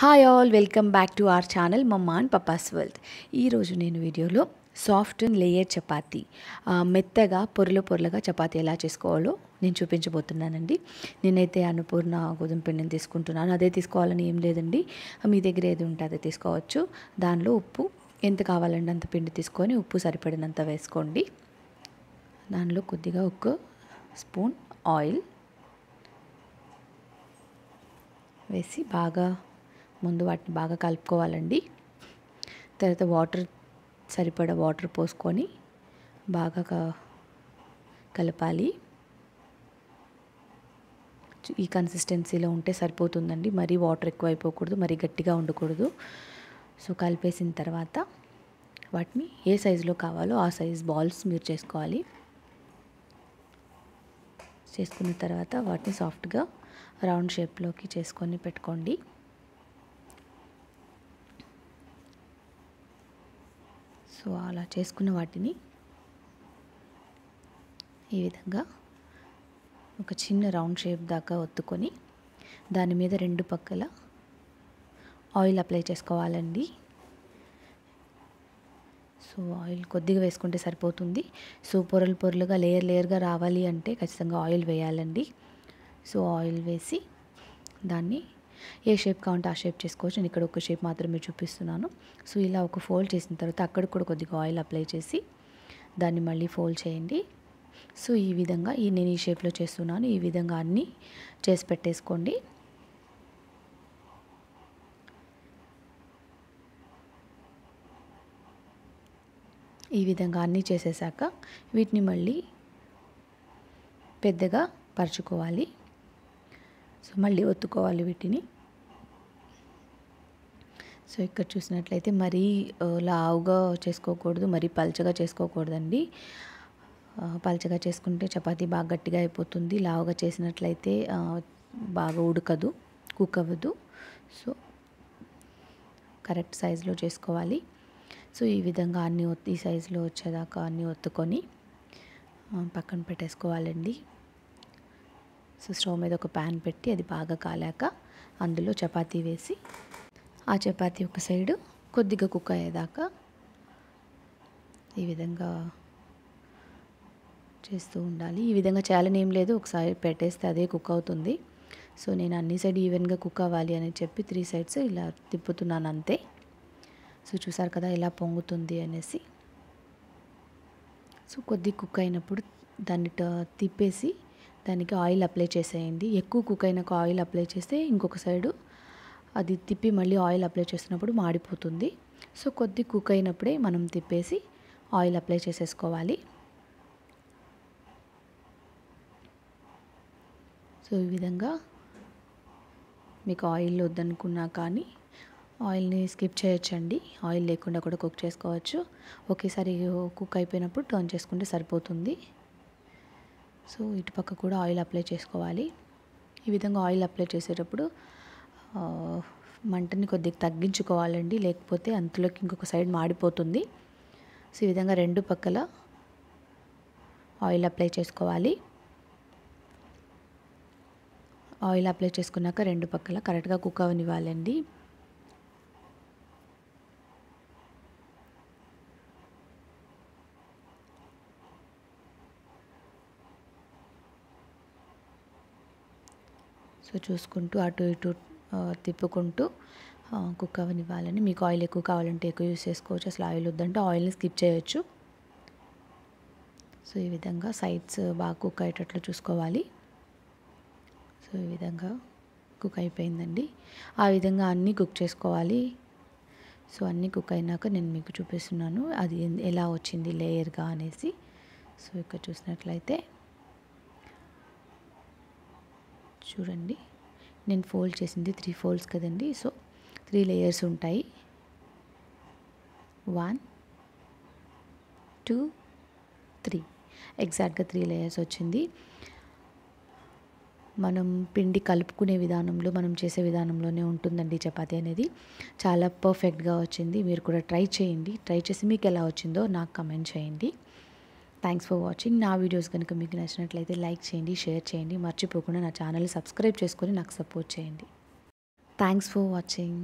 hi all welcome back to our channel mumma and papa's wealth ఈరోజు నేను వీడియోలో soft and layer chapati మెత్తగా పొరలు పొరలుగా చపాతి ఎలా చేసుకోవాలో నేను చూపించబోతున్నానండి నేనైతే అన్నపూర్ణ గోధుమ పిండిని తీసుకుంటున్నాను అదే తీసుకోవాలని ఏం లేదండి మీ దగ్గర ఏది ఉంటే అదే తీసుకోవచ్చు దానిలో ఉప్పు ఎంత కావాలండి అంత పిండి తీసుకొని ఉప్పు సరిపడినంత వేసుకోండి దానిలో కొద్దిగా ఒక స్పూన్ ఆయిల్ వేసి బాగా ముందు వాటిని బాగా కలుపుకోవాలండి తర్వాత వాటర్ సరిపడా వాటర్ పోసుకొని బాగా కలపాలి ఈ కన్సిస్టెన్సీలో ఉంటే సరిపోతుందండి మరీ వాటర్ ఎక్కువ అయిపోకూడదు మరీ గట్టిగా ఉండకూడదు సో కలిపేసిన తర్వాత వాటిని ఏ సైజులో కావాలో ఆ సైజ్ బాల్స్ మీరు చేసుకోవాలి చేసుకున్న తర్వాత వాటిని సాఫ్ట్గా రౌండ్ షేప్లోకి చేసుకొని పెట్టుకోండి సో అలా చేసుకున్న వాటిని ఈ విధంగా ఒక చిన్న రౌండ్ షేప్ దాకా ఒత్తుకొని దాని మీద రెండు పక్కల ఆయిల్ అప్లై చేసుకోవాలండి సో ఆయిల్ కొద్దిగా వేసుకుంటే సరిపోతుంది సో పొరలు పొరలుగా లేయర్ లేయర్గా రావాలి అంటే ఖచ్చితంగా ఆయిల్ వేయాలండి సో ఆయిల్ వేసి దాన్ని ఏ షేప్ కావాలంటే ఆ షేప్ చేసుకోవచ్చు నేను ఇక్కడ ఒక షేప్ మాత్రమే చూపిస్తున్నాను సో ఇలా ఒక ఫోల్డ్ చేసిన తర్వాత అక్కడ కూడా కొద్దిగా ఆయిల్ అప్లై చేసి దాన్ని మళ్ళీ ఫోల్డ్ చేయండి సో ఈ విధంగా ఈ నేను ఈ షేప్లో చేస్తున్నాను ఈ విధంగా అన్నీ చేసి పెట్టేసుకోండి ఈ విధంగా అన్నీ చేసేసాక వీటిని మళ్ళీ పెద్దగా పరుచుకోవాలి సో మళ్ళీ ఒత్తుకోవాలి వీటిని సో ఇక్కడ చూసినట్లయితే మరీ లావుగా చేసుకోకూడదు మరీ పల్చగా చేసుకోకూడదండి పల్చగా చేసుకుంటే చపాతీ బాగా గట్టిగా అయిపోతుంది లావుగా చేసినట్లయితే బాగా ఉడకదు కుక్ అవ్వదు సో కరెక్ట్ సైజులో చేసుకోవాలి సో ఈ విధంగా అన్ని ఈ సైజులో వచ్చేదాకా అన్నీ ఒత్తుకొని పక్కన పెట్టేసుకోవాలండి సో స్టవ్ మీద ఒక ప్యాన్ పెట్టి అది బాగా కాలాక అందులో చపాతీ వేసి ఆ చపాతీ ఒక సైడు కొద్దిగా కుక్ అయ్యేదాకా ఈ విధంగా చేస్తూ ఉండాలి ఈ విధంగా చేయాలని ఏం లేదు ఒకసారి పెట్టేస్తే అదే కుక్ అవుతుంది సో నేను అన్ని సైడ్ ఈవెన్గా కుక్ అవ్వాలి అని చెప్పి త్రీ సైడ్స్ ఇలా తిప్పుతున్నాను అంతే సో చూసారు కదా ఇలా పొంగుతుంది అనేసి సో కొద్ది కుక్ అయినప్పుడు దాన్ని తిప్పేసి దానికి ఆయిల్ అప్లై చేసేయండి ఎక్కువ కుక్ అయినాక ఆయిల్ అప్లై చేస్తే ఇంకొక సైడు అది తిప్పి మళ్ళీ ఆయిల్ అప్లై చేసినప్పుడు మాడిపోతుంది సో కొద్ది కుక్ అయినప్పుడే మనం తిప్పేసి ఆయిల్ అప్లై చేసేసుకోవాలి సో ఈ విధంగా మీకు ఆయిల్ వద్దనుకున్నా కానీ ఆయిల్ని స్కిప్ చేయొచ్చండి ఆయిల్ లేకుండా కూడా కుక్ చేసుకోవచ్చు ఒకేసారి కుక్ అయిపోయినప్పుడు టర్న్ చేసుకుంటే సరిపోతుంది సో ఇటుపక్క కూడా ఆయిల్ అప్లై చేసుకోవాలి ఈ విధంగా ఆయిల్ అప్లై చేసేటప్పుడు మంటని కొద్దిగా తగ్గించుకోవాలండి లేకపోతే అంతలోకి ఇంకొక సైడ్ మాడిపోతుంది సో ఈ విధంగా రెండు పక్కల ఆయిల్ అప్లై చేసుకోవాలి ఆయిల్ అప్లై చేసుకున్నాక రెండు పక్కల కరెక్ట్గా కుక్ అవనివ్వాలండి సో చూసుకుంటూ అటు ఇటు తిప్పుకుంటూ కుక్ అవ్వనివ్వాలని మీకు ఆయిల్ ఎక్కువ కావాలంటే ఎక్కువ యూస్ చేసుకోవచ్చు అసలు ఆయిల్ వద్దంటే ఆయిల్ని స్కిప్ చేయొచ్చు సో ఈ విధంగా సైడ్స్ బాగా కుక్ అయ్యేటట్లు చూసుకోవాలి సో ఈ విధంగా కుక్ అయిపోయిందండి ఆ విధంగా అన్నీ కుక్ చేసుకోవాలి సో అన్నీ కుక్ అయినాక నేను మీకు చూపిస్తున్నాను అది ఎలా వచ్చింది లేయర్గా అనేసి సో ఇక్కడ చూసినట్లయితే చూడండి నేను ఫోల్డ్ చేసింది త్రీ ఫోల్డ్స్ కదండి సో త్రీ లేయర్స్ ఉంటాయి వన్ టూ త్రీ ఎగ్జాక్ట్గా త్రీ లేయర్స్ వచ్చింది మనం పిండి కలుపుకునే విధానంలో మనం చేసే విధానంలోనే ఉంటుందండి చపాతి అనేది చాలా పర్ఫెక్ట్గా వచ్చింది మీరు కూడా ట్రై చేయండి ట్రై చేసి మీకు ఎలా వచ్చిందో నాకు కమెంట్ చేయండి థ్యాంక్స్ ఫర్ వాచింగ్ నా వీడియోస్ కనుక మీకు నచ్చినట్లయితే లైక్ చేయండి షేర్ చేయండి మర్చిపోకుండా నా ఛానల్ సబ్స్క్రైబ్ చేసుకొని నాకు సపోర్ట్ చేయండి థ్యాంక్స్ ఫర్ వాచింగ్